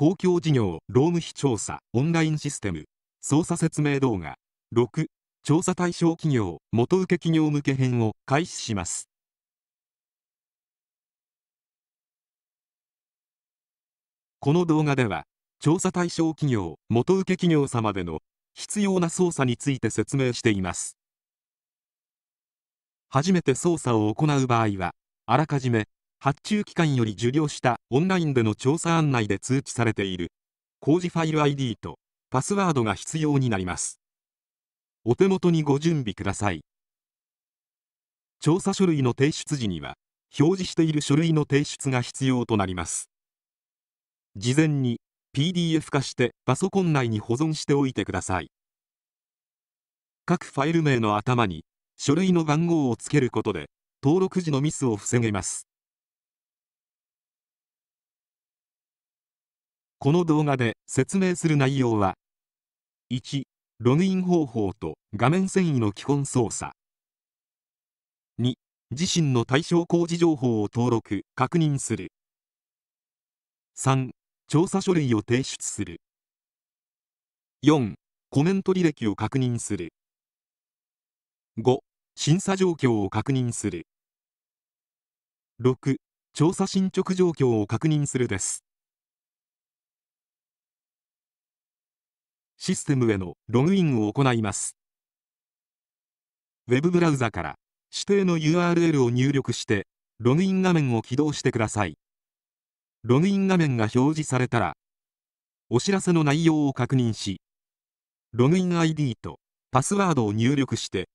公共事業労務費調査オンラインシステム操作説明動画6調査対象企業元請企業向け編を開始しますこの動画では調査対象企業元請企業様での必要な操作について説明しています初めて操作を行う場合はあらかじめ発注機関より受領したオンラインでの調査案内で通知されている工事ファイル ID とパスワードが必要になりますお手元にご準備ください調査書類の提出時には表示している書類の提出が必要となります事前に PDF 化してパソコン内に保存しておいてください各ファイル名の頭に書類の番号をつけることで登録時のミスを防げますこの動画で説明する内容は1ログイン方法と画面遷移の基本操作2自身の対象工事情報を登録確認する3調査書類を提出する4コメント履歴を確認する5審査状況を確認する6調査進捗状況を確認するですシステムへのログインを行います。ウェブブラウザから指定の URL を入力して、ログイン画面を起動してください。ログイン画面が表示されたら、お知らせの内容を確認し、ログイン ID とパスワードを入力して、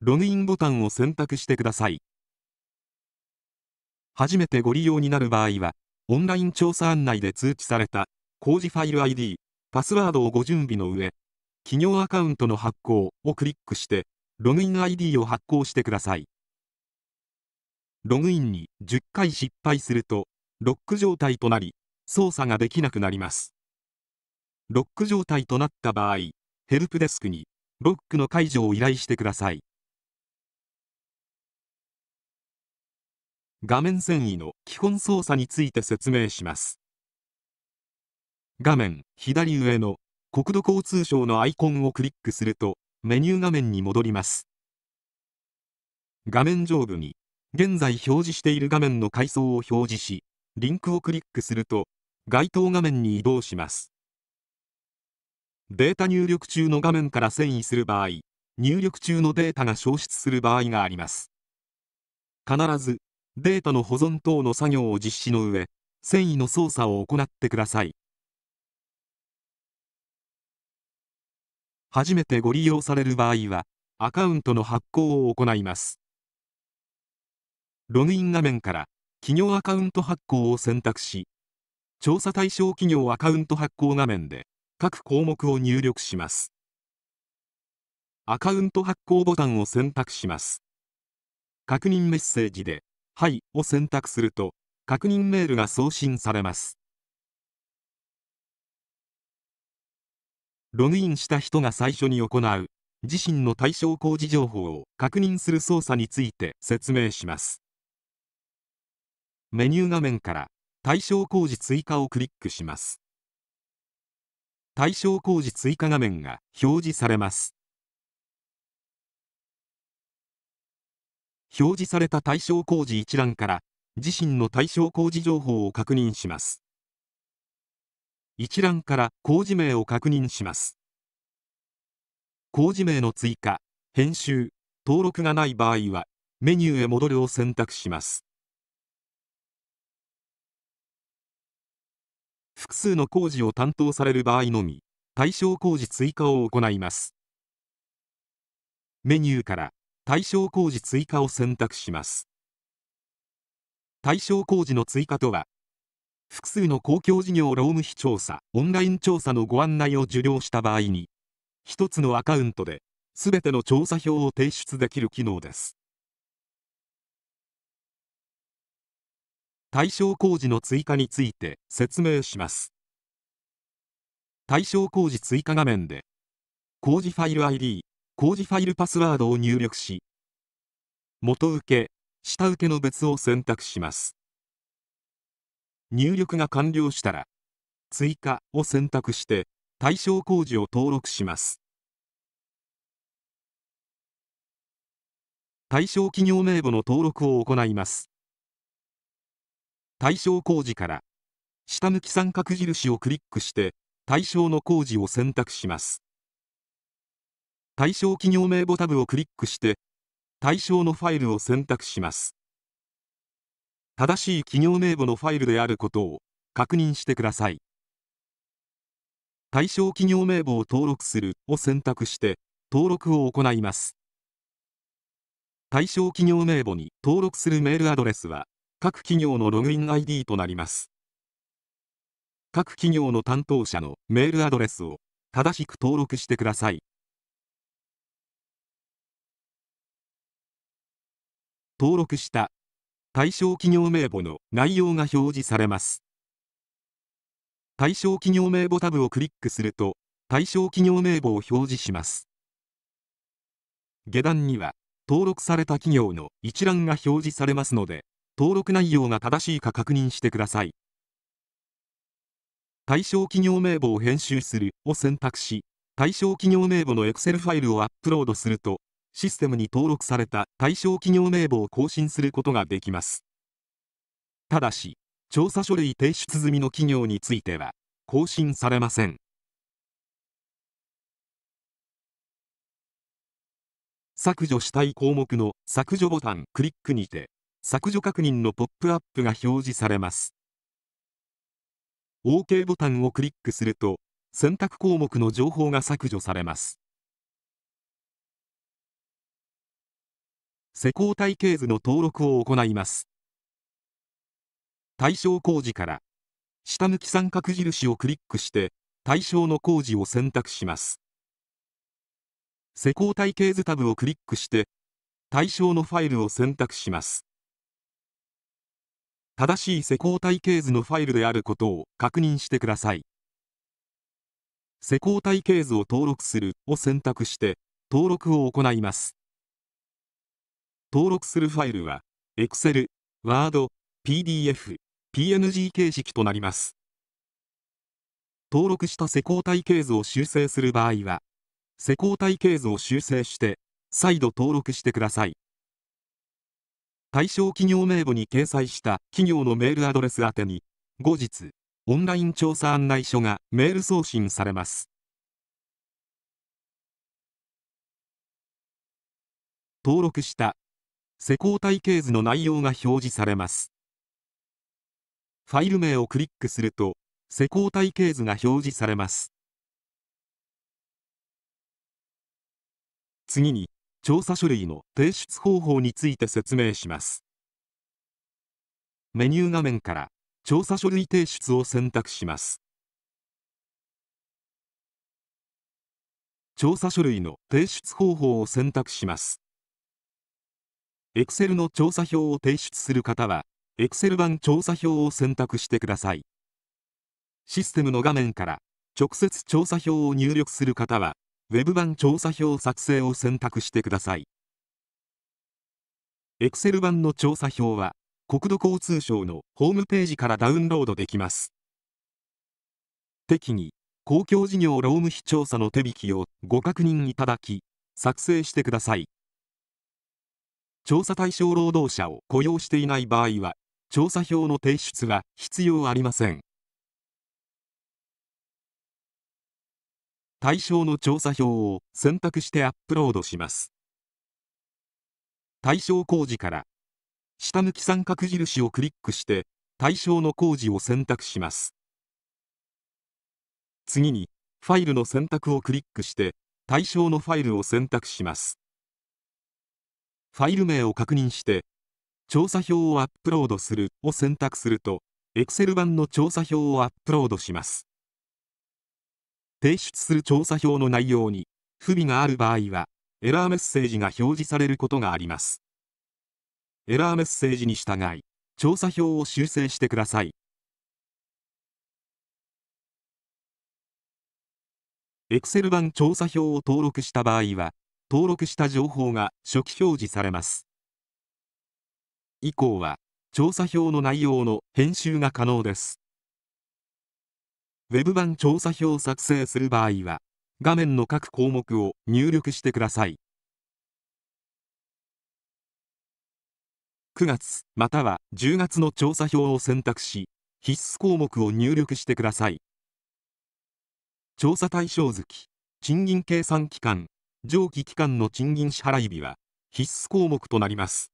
ログインボタンを選択してください。初めてご利用になる場合は、オンライン調査案内で通知された、工事ファイル ID、パスワードをご準備の上、企業アカウントの発行をクリックして、ログイン ID を発行してください。ログインに10回失敗すると、ロック状態となり、操作ができなくなります。ロック状態となった場合、ヘルプデスクにロックの解除を依頼してください。画面遷移の基本操作について説明します。画面左上の国土交通省のアイコンをクリックするとメニュー画面に戻ります画面上部に現在表示している画面の階層を表示しリンクをクリックすると該当画面に移動しますデータ入力中の画面から遷移する場合入力中のデータが消失する場合があります必ずデータの保存等の作業を実施の上遷移の操作を行ってください初めてご利用される場合はアカウントの発行を行いますログイン画面から企業アカウント発行を選択し調査対象企業アカウント発行画面で各項目を入力しますアカウント発行ボタンを選択します確認メッセージで「はい」を選択すると確認メールが送信されますログインした人が最初に行う自身の対象工事情報を確認する操作について説明しますメニュー画面から対象工事追加をクリックします対象工事追加画面が表示されます表示された対象工事一覧から自身の対象工事情報を確認します一覧から工事名を確認します工事名の追加編集登録がない場合はメニューへ戻るを選択します複数の工事を担当される場合のみ対象工事追加を行いますメニューから対象工事追加を選択します対象工事の追加とは複数の公共事業労務費調査オンライン調査のご案内を受領した場合に1つのアカウントで全ての調査票を提出できる機能です対象工事の追加について説明します対象工事追加画面で工事ファイル ID 工事ファイルパスワードを入力し元請け下請けの別を選択します入力が完了したら、追加を選択して対象工事を登録します。対象企業名簿の登録を行います。対象工事から下向き三角印をクリックして対象の工事を選択します。対象企業名簿タブをクリックして対象のファイルを選択します。正しい企業名簿のファイルであることを確認してください対象企業名簿を登録するを選択して登録を行います対象企業名簿に登録するメールアドレスは各企業のログイン ID となります各企業の担当者のメールアドレスを正しく登録してください登録した対象企業名簿の内容が表示されます。対象企業名簿タブをクリックすると、対象企業名簿を表示します。下段には、登録された企業の一覧が表示されますので、登録内容が正しいか確認してください。対象企業名簿を編集するを選択し、対象企業名簿の Excel ファイルをアップロードすると、システムに登録された対象企業名簿を更新することができます。ただし、調査書類提出済みの企業については、更新されません。削除したい項目の削除ボタンクリックにて、削除確認のポップアップが表示されます。OK ボタンをクリックすると、選択項目の情報が削除されます。施工体系図の登録を行います対象工事から下向き三角印をクリックして対象の工事を選択します施工体系図タブをクリックして対象のファイルを選択します正しい施工体系図のファイルであることを確認してください施工体系図を登録するを選択して登録を行います登録するファイルは Excel、Word、PDF、PNG 形式となります。登録した施工体系図を修正する場合は、施工体系図を修正して、再度登録してください。対象企業名簿に掲載した企業のメールアドレス宛てに、後日、オンライン調査案内書がメール送信されます。登録した施工体系図の内容が表示されます。ファイル名をクリックすると、施工体系図が表示されます。次に、調査書類の提出方法について説明します。メニュー画面から、調査書類提出を選択します。調査書類の提出方法を選択します。Excel の調査表を提出する方は Excel 版調査表を選択してくださいシステムの画面から直接調査表を入力する方は Web 版調査表作成を選択してください Excel 版の調査表は国土交通省のホームページからダウンロードできます適宜公共事業労務費調査の手引きをご確認いただき作成してください調査対象労働者を雇用していない場合は調査票の提出は必要ありません対象の調査票を選択してアップロードします対象工事から下向き三角印をクリックして対象の工事を選択します次にファイルの選択をクリックして対象のファイルを選択しますファイル名を確認して、調査票をアップロードするを選択すると、Excel 版の調査票をアップロードします。提出する調査票の内容に不備がある場合は、エラーメッセージが表示されることがあります。エラーメッセージに従い、調査票を修正してください。Excel 版調査票を登録した場合は、登録した情報が初期表示されます以降は調査票の内容の編集が可能ですウェブ版調査票を作成する場合は画面の各項目を入力してください9月または10月の調査票を選択し必須項目を入力してください調査対象月賃金計算期間上記期間の賃金支払い日は必須項目となります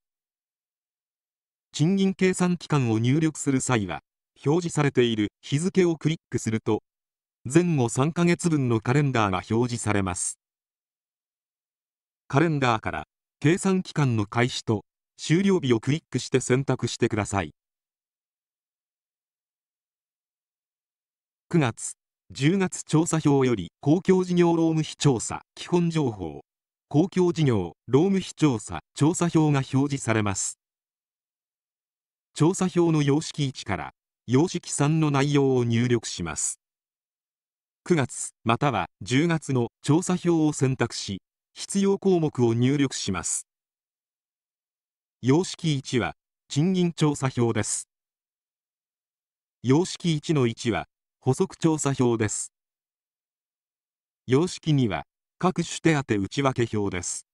賃金計算期間を入力する際は表示されている日付をクリックすると前後3ヶ月分のカレンダーが表示されますカレンダーから計算期間の開始と終了日をクリックして選択してください9月10月調査票より公共事業労務費調査基本情報公共事業労務費調査調査票が表示されます調査票の様式1から様式3の内容を入力します9月または10月の調査票を選択し必要項目を入力します様式1は賃金調査票です様式1の1は補足調査票です様式2は各種手当内訳表です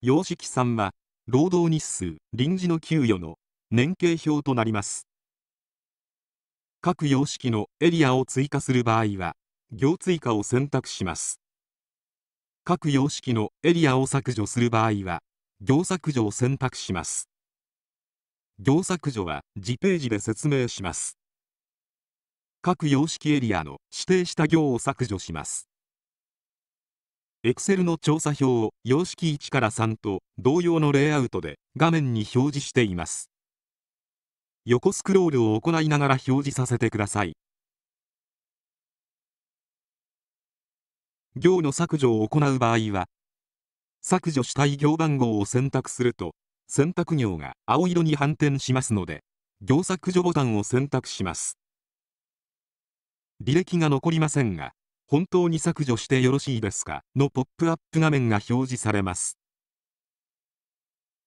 様式3は労働日数臨時の給与の年計表となります各様式のエリアを追加する場合は行追加を選択します各様式のエリアを削除する場合は行削除を選択します行削除は次ページで説明します各様式エリアの指定した行を削除します Excel の調査表を様式1から3と同様のレイアウトで画面に表示しています横スクロールを行いながら表示させてください行の削除を行う場合は削除したい行番号を選択すると選択行が青色に反転しますので行削除ボタンを選択します履歴が残りませんが、本当に削除してよろしいですかのポップアップ画面が表示されます。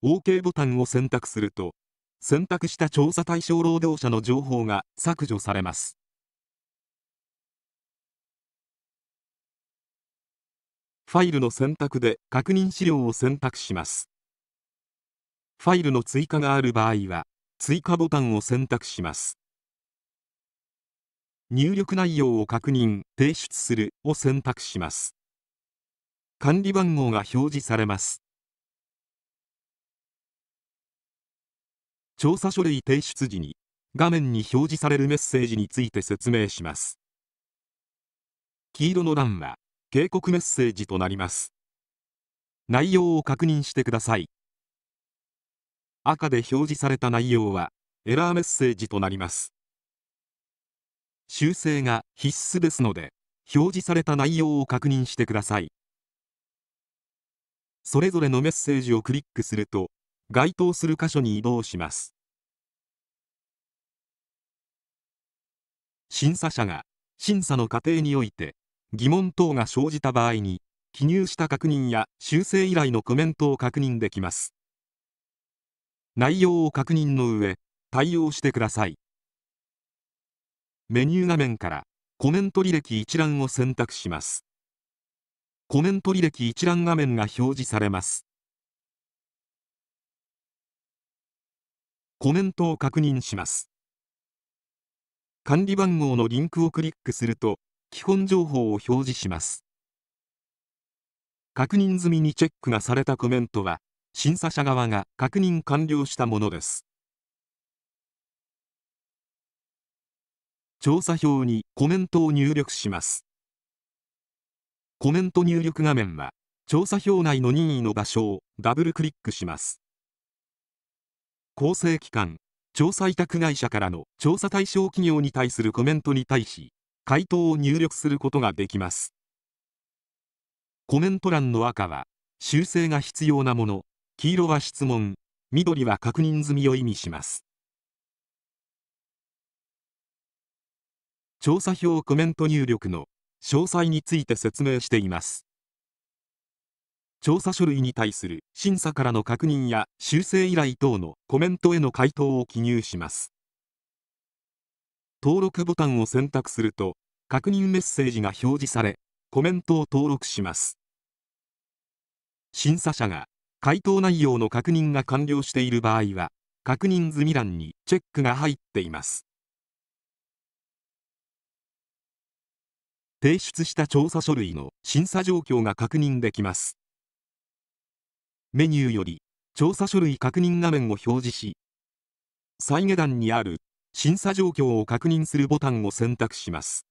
OK ボタンを選択すると、選択した調査対象労働者の情報が削除されます。ファイルの選択で確認資料を選択します。ファイルの追加がある場合は、追加ボタンを選択します。入力内容を確認提出するを選択します管理番号が表示されます調査書類提出時に画面に表示されるメッセージについて説明します黄色の欄は警告メッセージとなります内容を確認してください赤で表示された内容はエラーメッセージとなります修正が必須ですので表示された内容を確認してくださいそれぞれのメッセージをクリックすると該当する箇所に移動します審査者が審査の過程において疑問等が生じた場合に記入した確認や修正依頼のコメントを確認できます内容を確認の上対応してくださいメニュー画面からコメント履歴一覧を選択しますコメント履歴一覧画面が表示されますコメントを確認します管理番号のリンクをクリックすると基本情報を表示します確認済みにチェックがされたコメントは審査者側が確認完了したものです調査票にコメントを入力しますコメント入力画面は調査票内の任意の場所をダブルクリックします構成機関調査委託会社からの調査対象企業に対するコメントに対し回答を入力することができますコメント欄の赤は修正が必要なもの黄色は質問緑は確認済みを意味します調査票コメント入力の詳細について説明しています調査書類に対する審査からの確認や修正依頼等のコメントへの回答を記入します登録ボタンを選択すると確認メッセージが表示されコメントを登録します審査者が回答内容の確認が完了している場合は確認済み欄にチェックが入っています提出した調査書類の審査状況が確認できますメニューより調査書類確認画面を表示し再下段にある審査状況を確認するボタンを選択します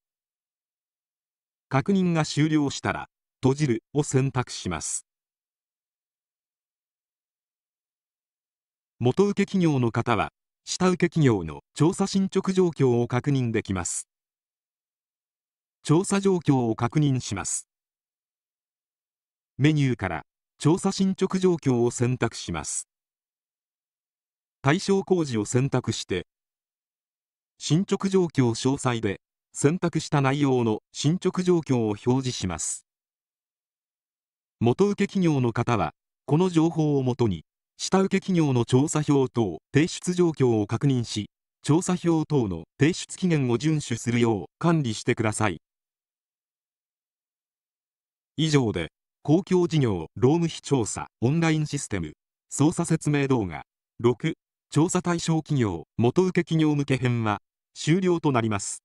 確認が終了したら閉じるを選択します元請け企業の方は下請け企業の調査進捗状況を確認できます調査状況を確認しますメニューから調査進捗状況を選択します対象工事を選択して進捗状況詳細で選択した内容の進捗状況を表示します元請企業の方はこの情報をもとに下請け企業の調査票等提出状況を確認し調査票等の提出期限を遵守するよう管理してください以上で公共事業労務費調査オンラインシステム操作説明動画6調査対象企業元請け企業向け編は終了となります